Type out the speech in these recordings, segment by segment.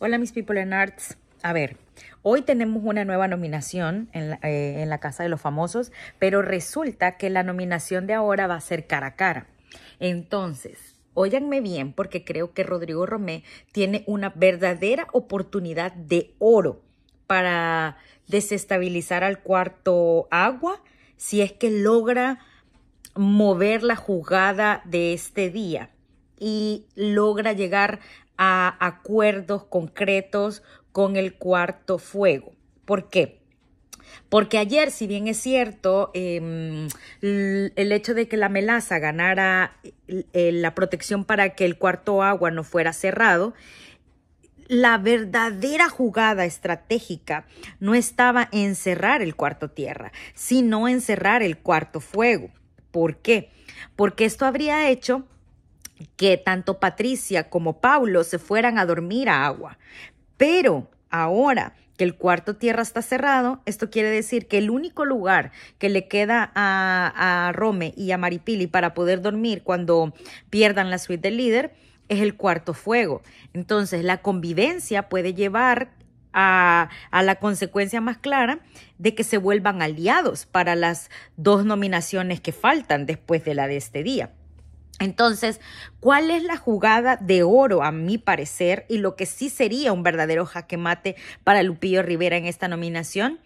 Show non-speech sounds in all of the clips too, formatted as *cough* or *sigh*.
Hola mis people en arts. A ver, hoy tenemos una nueva nominación eh, en la, Casa de los Famosos, pero resulta que la nominación de ahora va a ser cara a cara. Entonces, óyanme bien porque creo que Rodrigo Romé tiene una verdadera oportunidad de oro para desestabilizar al cuarto agua si es que logra mover la jugada de este día y logra llegar a acuerdos concretos con el cuarto fuego. ¿Por qué? Porque ayer, si bien es cierto, em, el hecho de que la melaza ganara eh, eh, la protección para que el cuarto agua no fuera cerrado, la verdadera jugada estratégica no estaba en cerrar el cuarto tierra, sino en cerrar el cuarto fuego. ¿Por qué? Porque esto habría hecho que tanto Patricia como Paulo se fueran a dormir a agua. Pero ahora que el cuarto tierra está cerrado, esto quiere decir que el único lugar que le queda a, Rome y a Maripili para poder dormir cuando pierdan la suite del líder es el cuarto fuego. Entonces, la convivencia puede llevar a, a, la consecuencia más clara de que se vuelvan aliados para las dos nominaciones que faltan después de la de este día. Entonces, ¿cuál es la jugada de oro a mi parecer y lo que sí sería un verdadero jaque mate para Lupillo Rivera en esta nominación?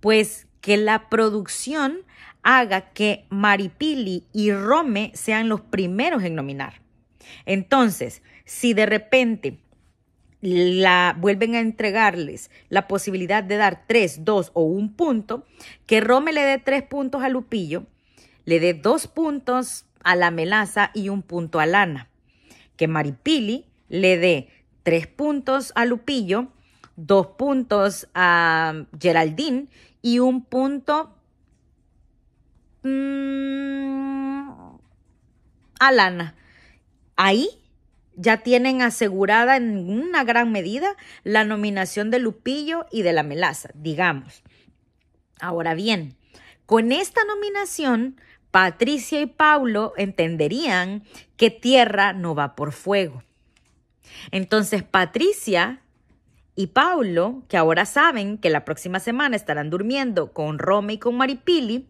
Pues que la producción haga que Maripili y Rome sean los primeros en nominar. Entonces, si de repente la vuelven a entregarles la posibilidad de dar tres, dos o un punto, que Rome le dé tres puntos a Lupillo, le dé dos puntos a la melaza y un punto a lana. Que Maripili le dé tres puntos a Lupillo, dos puntos a Geraldine y un punto mm, a Lana. Ahí ya tienen asegurada en una gran medida la nominación de Lupillo y de la Melaza, digamos. Ahora bien, con esta nominación, Patricia y Paulo entenderían que tierra no va por fuego. Entonces Patricia y Paulo, que ahora saben que la próxima semana estarán durmiendo con Roma y con Maripili,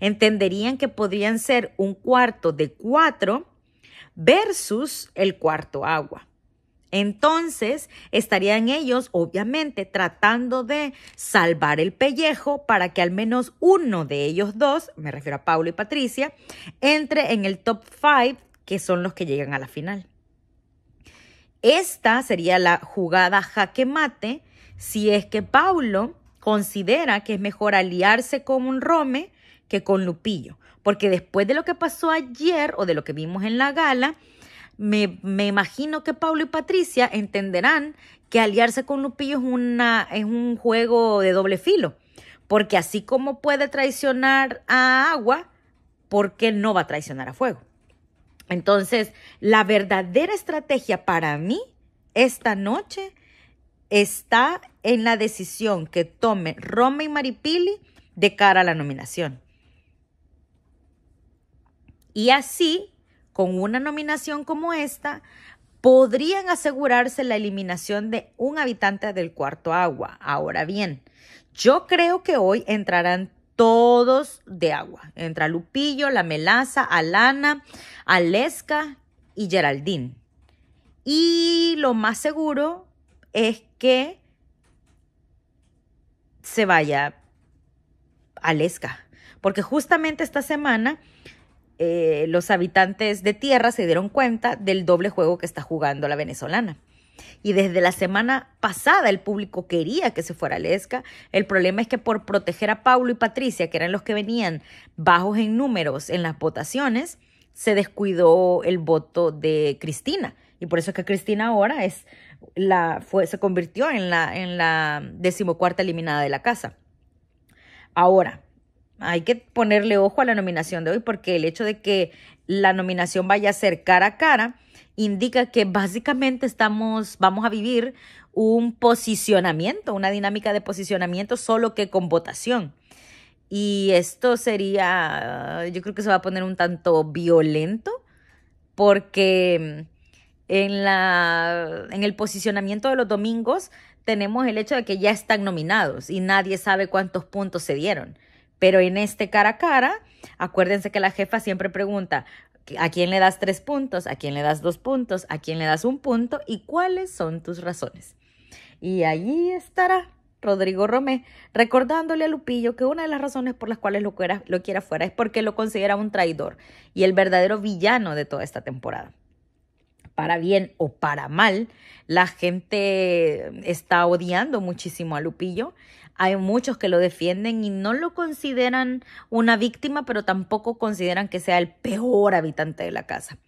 entenderían que podrían ser un cuarto de cuatro versus el cuarto agua. Entonces, estarían ellos, obviamente, tratando de salvar el pellejo para que al menos uno de ellos dos, me refiero a Paulo y Patricia, entre en el top 5, que son los que llegan a la final. Esta sería la jugada jaque mate si es que Paulo considera que es mejor aliarse con un Rome que con Lupillo, porque después de lo que pasó ayer o de lo que vimos en la gala, me, imagino que Pablo y Patricia entenderán que aliarse con Lupillo es, un juego de doble filo, porque así como puede traicionar a agua, ¿por qué no va a traicionar a fuego? Entonces, la verdadera estrategia para mí esta noche está en la decisión que tome Roma y Maripili de cara a la nominación. Y así con una nominación como esta, podrían asegurarse la eliminación de un habitante del cuarto agua. Ahora bien, yo creo que hoy entrarán todos de agua. Entra Lupillo, La Melaza, Alana, Aleska y Geraldine. Y lo más seguro es que se vaya Alesca, porque justamente esta semana eh, los habitantes de tierra se dieron cuenta del doble juego que está jugando la venezolana. Y desde la semana pasada el público quería que se fuera Lesca. El problema es que por proteger a Paulo y Patricia, que eran los que venían bajos en números en las votaciones, se descuidó el voto de Cristina. Y por eso es que Cristina ahora es la, fue, se convirtió en la, en la decimocuarta eliminada de la casa. Ahora, hay que ponerle ojo a la nominación de hoy porque el hecho de que la nominación vaya a ser cara a cara indica que básicamente estamos, vamos a vivir un posicionamiento, una dinámica de posicionamiento, solo que con votación. Y esto sería, yo creo que se va a poner un tanto violento porque en, la, en el posicionamiento de los domingos tenemos el hecho de que ya están nominados y nadie sabe cuántos puntos se dieron. Pero en este cara a cara, acuérdense que la jefa siempre pregunta, ¿a quién le das tres puntos? ¿A quién le das dos puntos? ¿A quién le das un punto? ¿Y cuáles son tus razones? Y allí estará Rodrigo Romé, recordándole a Lupillo que una de las razones por las cuales lo quiera, lo quiera fuera es porque lo considera un traidor y el verdadero villano de toda esta temporada. Para bien o para mal, la gente está odiando muchísimo a Lupillo hay muchos que lo defienden y no lo consideran una víctima, pero tampoco consideran que sea el peor habitante de la casa.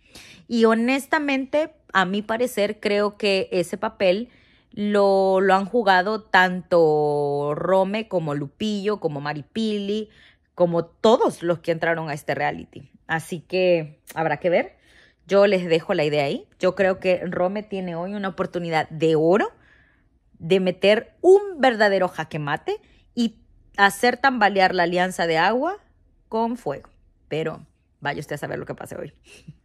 Y honestamente, a mi parecer, creo que ese papel lo, lo han jugado tanto Rome como Lupillo, como Maripili, como todos los que entraron a este reality. Así que habrá que ver. Yo les dejo la idea ahí. Yo creo que Rome tiene hoy una oportunidad de oro de meter un verdadero jaque mate y hacer tambalear la alianza de agua con fuego. Pero vaya usted a saber lo que pase hoy. *laughs*